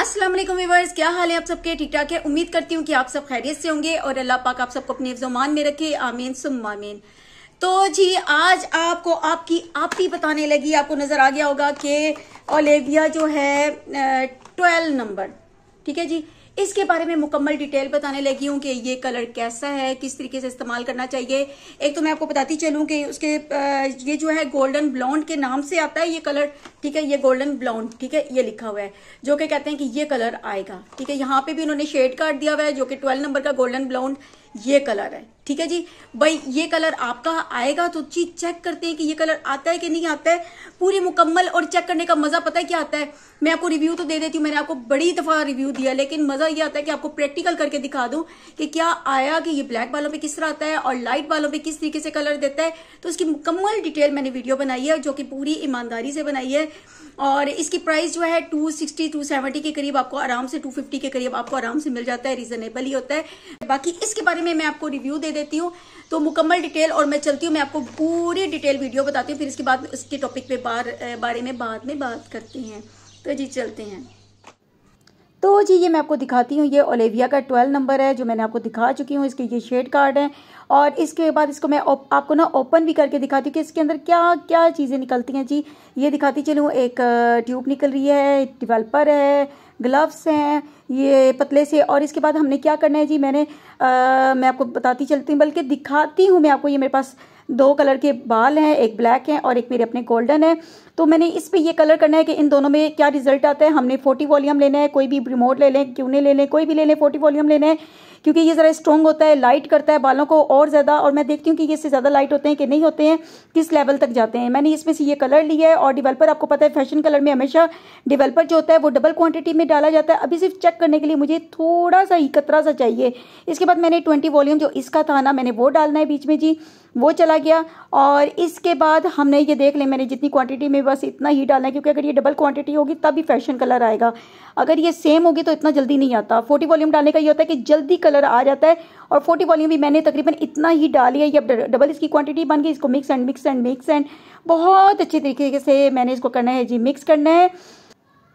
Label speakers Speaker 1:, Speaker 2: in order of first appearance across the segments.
Speaker 1: Aslam viewers क्या हाल है आप सबके ठीक ठाक है उम्मीद करती हूँ कि आप सब खैरियत से होंगे और अल्लाह पाक आप सबको अपने जुमान में रखे आमीन सुम आमीन तो जी आज आपको आपकी आप ही बताने लगी आपको नजर आ गया होगा कि ओलेविया जो है ट्वेल्व नंबर ठीक है जी इसके बारे में मुकम्मल डिटेल बताने लगी हूँ कि ये कलर कैसा है किस तरीके से इस्तेमाल करना चाहिए एक तो मैं आपको बताती चलूँ कि उसके ये जो है गोल्डन ब्लाउंड के नाम से आता है ये कलर ठीक है ये गोल्डन ब्लाउंड ठीक है ये लिखा हुआ है जो कि कहते हैं कि ये कलर आएगा ठीक है यहाँ पे भी उन्होंने शेड काट दिया हुआ है जो कि ट्वेल्व नंबर का गोल्डन ब्लाउंड ये कलर है ठीक है जी भाई ये कलर आपका आएगा तो चीज चेक करते हैं कि ये कलर आता है कि नहीं आता है पूरी मुकम्मल और चेक करने का मजा पता है क्या आता है मैं आपको रिव्यू तो दे देती हूँ मैंने आपको बड़ी दफा रिव्यू दिया लेकिन मजा ये आता है कि आपको प्रैक्टिकल करके दिखा दूं कि क्या आया कि ये ब्लैक वालों पर किस तरह आता है और लाइट वालों पर किस तरीके से कलर देता है तो उसकी मुकम्मल डिटेल मैंने वीडियो बनाई है जो कि पूरी ईमानदारी से बनाई है और इसकी प्राइस जो है 260 270 के करीब आपको आराम से 250 के करीब आपको आराम से मिल जाता है रीजनेबल ही होता है बाकी इसके बारे में मैं आपको रिव्यू दे देती हूँ तो मुकम्मल डिटेल और मैं चलती हूँ मैं आपको पूरी डिटेल वीडियो बताती हूँ फिर इसके बाद इसके टॉपिक पे बार, बारे में बाद में बात करते हैं तो जी चलते हैं तो जी ये मैं आपको दिखाती हूँ ये ओलेविया का ट्वेल्व नंबर है जो मैंने आपको दिखा चुकी हूँ इसके ये शेड कार्ड है और इसके बाद इसको मैं आपको ना ओपन भी करके दिखाती हूँ कि इसके अंदर क्या क्या चीज़ें निकलती हैं जी ये दिखाती चलूँ एक ट्यूब निकल रही है डिवेल्पर है ग्लव्स हैं ये पतले से और इसके बाद हमने क्या करना है जी मैंने आ, मैं आपको बताती चलती हूँ बल्कि दिखाती हूँ मैं आपको ये मेरे पास दो कलर के बाल हैं एक ब्लैक है और एक मेरे अपने गोल्डन है तो मैंने इस पे ये कलर करना है कि इन दोनों में क्या रिजल्ट आता है हमने फोर्टी वॉल्यूम लेना है कोई भी रिमोट ले लें क्यों नहीं ले लें कोई भी ले लें फोर्टी वॉल्यूम लेना है क्योंकि ये ज़रा स्ट्रॉन्ग होता है लाइट करता है बालों को और ज़्यादा और मैं देखती हूँ कि ये इससे ज़्यादा लाइट होते हैं कि नहीं होते हैं किस लेवल तक जाते हैं मैंने इसमें से ये कलर लिया है और डिवेल्पर आपको पता है फैशन कलर में हमेशा डिवेल्पर जो होता है वो डबल क्वान्टिटी में डाला जाता है अभी सिर्फ चेक करने के लिए मुझे थोड़ा सा ही कतरा सा चाहिए इसके बाद मैंने ट्वेंटी वॉल्यूम जो इसका था ना मैंने वो डालना है बीच में जी वो चला गया और इसके बाद हमने ये देख लिया मैंने जितनी क्वांटिटी में बस इतना ही डालना है क्योंकि अगर ये डबल क्वांटिटी होगी तब फैशन कलर आएगा अगर ये सेम होगी तो इतना जल्दी नहीं आता फोर्टी वॉल्यूम डालने का ये होता है कि जल्दी कलर आ जाता है और फोर्टी वॉल्यूम भी मैंने तकरीबन इतना ही डाली लिया ये डबल इसकी क्वांटिटी बन गई इसको mix and mix and mix and बहुत अच्छे तरीके से मैंने इसको करना है जी मिक्स करना है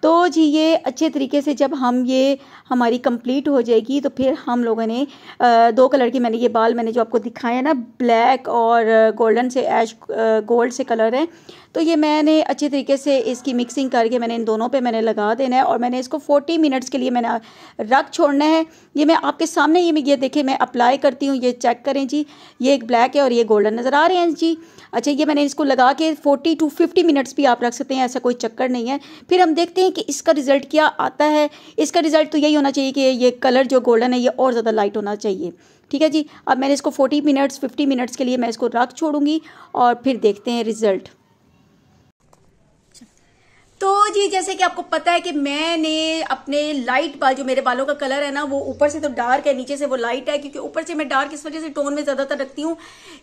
Speaker 1: तो जी ये अच्छे तरीके से जब हम ये हमारी कंप्लीट हो जाएगी तो फिर हम लोगों ने दो कलर के मैंने ये बाल मैंने जो आपको दिखाए हैं ना ब्लैक और गोल्डन से ऐश गोल्ड से कलर है तो ये मैंने अच्छे तरीके से इसकी मिक्सिंग करके मैंने इन दोनों पे मैंने लगा देना है और मैंने इसको 40 मिनट्स के लिए मैंने रख छोड़ना है ये मैं आपके सामने ये मैं ये देखे मैं अप्लाई करती हूँ ये चेक करें जी ये एक ब्लैक है और ये गोल्डन नज़र आ रहे हैं जी अच्छा ये मैंने इसको लगा के फोर्टी टू फिफ्टी मिनट्स भी आप रख सकते हैं ऐसा कोई चक्कर नहीं है फिर हम देखते हैं कि इसका रिज़ल्ट क्या आता है इसका रिज़ल्ट तो यही होना चाहिए कि ये कलर जो गोल्डन है ये और ज़्यादा लाइट होना चाहिए ठीक है जी अब मैंने इसको 40 मिनट्स 50 मिनट्स के लिए मैं इसको रख छोड़ूंगी और फिर देखते हैं रिज़ल्ट तो जी जैसे कि आपको पता है कि मैंने अपने लाइट बाल जो मेरे बालों का कलर है ना वो ऊपर से तो डार्क है नीचे से वो लाइट है क्योंकि ऊपर से मैं डार्क इस वजह से टोन में ज़्यादातर रखती हूँ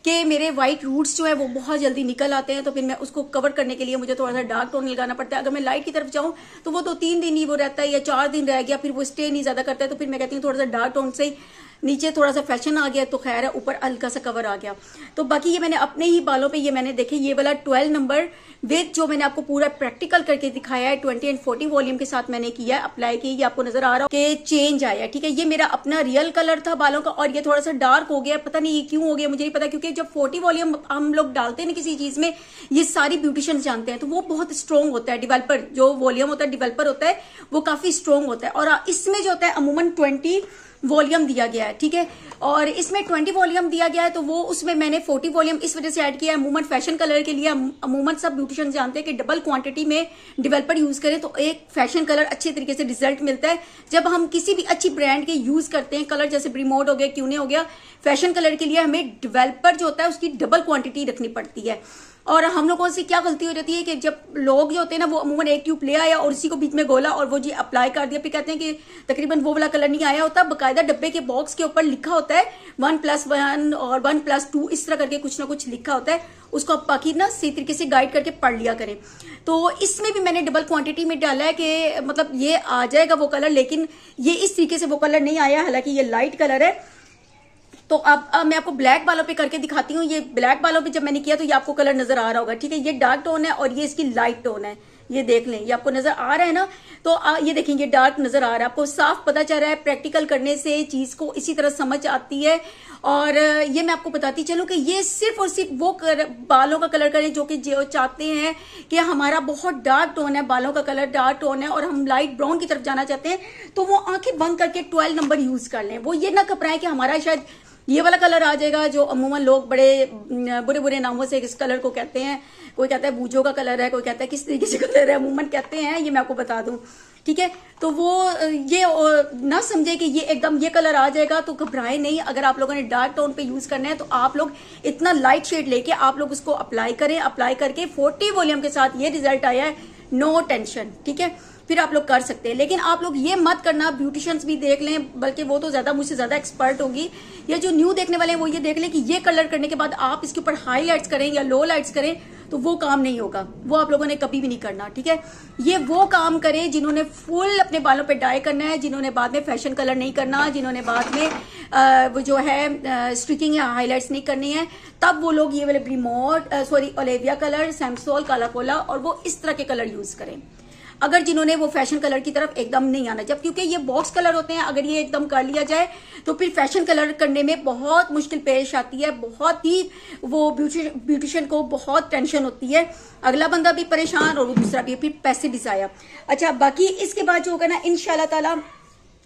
Speaker 1: कि मेरे वाइट रूट्स जो है वो बहुत जल्दी निकल आते हैं तो फिर मैं उसको कवर करने के लिए मुझे थोड़ा सा डार्क टोन लगाना पड़ता है अगर मैं लाइट की तरफ जाऊँ तो वो दो तो तीन दिन ही वो रहता है या चार दिन रह गया फिर वो स्टे नहीं ज़्यादा करता है तो फिर मैं कहती हूँ थोड़ा सा डार्क टोन से नीचे थोड़ा सा फैशन आ गया तो खैर है ऊपर हल्का सा कवर आ गया तो बाकी ये मैंने अपने ही बालों पे ये मैंने देखे ये वाला ट्वेल्व नंबर विथ जो मैंने आपको पूरा प्रैक्टिकल करके दिखाया है ट्वेंटी एंड फोर्टी वॉल्यूम के साथ मैंने किया है अप्लाई की ये आपको नजर आ रहा है कि चेंज आया ठीक है ये मेरा अपना रियल कलर था बालों का और ये थोड़ा सा डार्क हो गया पता नहीं ये क्यों हो गया मुझे नहीं पता क्योंकि जब फोर्टी वॉल्यूम हम लोग डालते हैं ना किसी चीज में ये सारी ब्यूटिशन जानते हैं तो वो बहुत स्ट्रॉन्ग होता है डिवेल्पर जो वॉल्यूम होता है डिवेल्पर होता है वो काफी स्ट्रॉन्ग होता है और इसमें जो होता है अमूमन ट्वेंटी वॉल्यूम दिया गया है ठीक है और इसमें ट्वेंटी वॉल्यूम दिया गया है तो वो उसमें मैंने फोर्टी वॉल्यूम इस वजह से ऐड किया है अमूमन फैशन कलर के लिए अमूमन सब ब्यूटिशियन जानते हैं कि डबल क्वांटिटी में डेवलपर यूज करें तो एक फैशन कलर अच्छे तरीके से रिजल्ट मिलता है जब हम किसी भी अच्छी ब्रांड के यूज करते हैं कलर जैसे ब्रीमोड हो गया क्यूने हो गया फैशन कलर के लिए हमें डिवेल्पर जो होता है उसकी डबल क्वांटिटी रखनी पड़ती है और हम लोगों से क्या गलती हो जाती है कि जब लोग जो होते हैं ना वो अमूमन एक ट्यूब ले आया और उसी को बीच में गोला और वो जी अप्लाई कर दिया फिर कहते हैं कि तकरीबन वो वाला कलर नहीं आया होता बकायदा डब्बे के बॉक्स के ऊपर लिखा होता है वन प्लस वन और वन प्लस टू इस तरह करके कुछ ना कुछ लिखा होता है उसको आप बाकी ना सही तरीके से गाइड करके पढ़ लिया करें तो इसमें भी मैंने डबल क्वांटिटी में डाला है कि मतलब ये आ जाएगा वो कलर लेकिन ये इस तरीके से वो कलर नहीं आया हालांकि ये लाइट कलर है तो अब, अब मैं आपको ब्लैक बालों पे करके दिखाती हूँ ये ब्लैक बालों पे जब मैंने किया तो ये आपको कलर नजर आ रहा होगा ठीक है ये डार्क टोन है और ये इसकी लाइट टोन है ये देख लें ये आपको नजर आ रहा है ना तो आ, ये देखेंगे डार्क नजर आ रहा है आपको साफ पता चल रहा है प्रैक्टिकल करने से चीज को इसी तरह समझ आती है और ये मैं आपको बताती चलूँ कि ये सिर्फ और सिर्फ वो कर, बालों का कलर करें जो कि जो चाहते हैं कि हमारा बहुत डार्क टोन है बालों का कलर डार्क टोन है और हम लाइट ब्राउन की तरफ जाना चाहते हैं तो वो आंखें बंद करके ट्वेल्व नंबर यूज कर लें वो ये ना है कि हमारा शायद ये वाला कलर आ जाएगा जो अमूमन लोग बड़े बुरे बुरे नामों से इस कलर को कहते हैं कोई कहता है बूझो का कलर है कोई कहता है किस तरीके से कलर है अमूमन कहते हैं ये मैं आपको बता दूं ठीक है तो वो ये ना समझे कि ये एकदम ये कलर आ जाएगा तो घबराए नहीं अगर आप लोगों ने डार्क टोन पे यूज करना है तो आप लोग इतना लाइट शेड लेके आप लोग उसको अप्लाई करें अप्लाई करके फोर्टी वॉल्यूम के साथ ये रिजल्ट आया है नो टेंशन ठीक है फिर आप लोग कर सकते हैं लेकिन आप लोग ये मत करना ब्यूटिशियंस भी देख लें बल्कि वो तो ज्यादा मुझसे ज्यादा एक्सपर्ट होगी या जो न्यू देखने वाले हैं वो ये देख लें कि ये कलर करने के बाद आप इसके ऊपर हाई लाइट्स करें या लो लाइट्स करें तो वो काम नहीं होगा वो आप लोगों ने कभी भी नहीं करना ठीक है ये वो काम करें जिन्होंने फुल अपने बालों पे डाई करना है जिन्होंने बाद में फैशन कलर नहीं करना जिन्होंने बाद में आ, वो जो है स्ट्रिकिंग या हाईलाइट्स नहीं करनी है तब वो लोग ये वाले ब्रीमोट सॉरी ओलेविया कलर सैमसोल काला कोला और वो इस तरह के कलर यूज करें अगर जिन्होंने वो फैशन कलर की तरफ एकदम नहीं आना जब क्योंकि ये बॉक्स कलर होते हैं अगर ये एकदम कर लिया जाए तो फिर फैशन कलर करने में बहुत मुश्किल पेश आती है बहुत ही वो ब्यूटिशियन को बहुत टेंशन होती है अगला बंदा भी परेशान और दूसरा भी फिर पैसे भी जाया अच्छा बाकी इसके बाद जो होगा ना इन शाह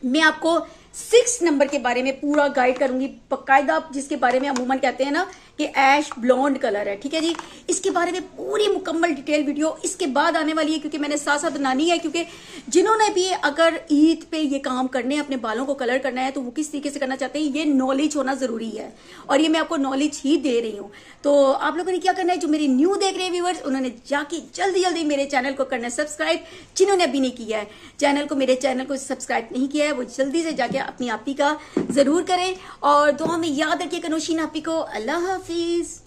Speaker 1: मैं आपको सिक्स नंबर के बारे में पूरा गाइड करूंगी बकायदा जिसके बारे में अमूमन कहते हैं ना कि एश ब्लॉन्ड कलर है ठीक है जी इसके बारे में पूरी मुकम्मल डिटेल वीडियो इसके बाद आने वाली है क्योंकि मैंने साथ साथ बनानी है क्योंकि जिन्होंने भी अगर ईद पे ये काम करने अपने बालों को कलर करना है तो वो किस तरीके से करना चाहते हैं ये नॉलेज होना जरूरी है और ये मैं आपको नॉलेज ही दे रही हूँ तो आप लोगों ने क्या करना है जो मेरी न्यू देख रहे हैं व्यूवर्स उन्होंने जाके जल्दी जल्दी मेरे चैनल को करना है सब्सक्राइब जिन्होंने अभी नहीं किया है चैनल को मेरे चैनल को सब्सक्राइब नहीं किया है वो जल्दी से जाके अपनी आपी का ज़रूर करें और दुआ में याद रखिए कनोशीन आपी को अल्लाह हाफिज़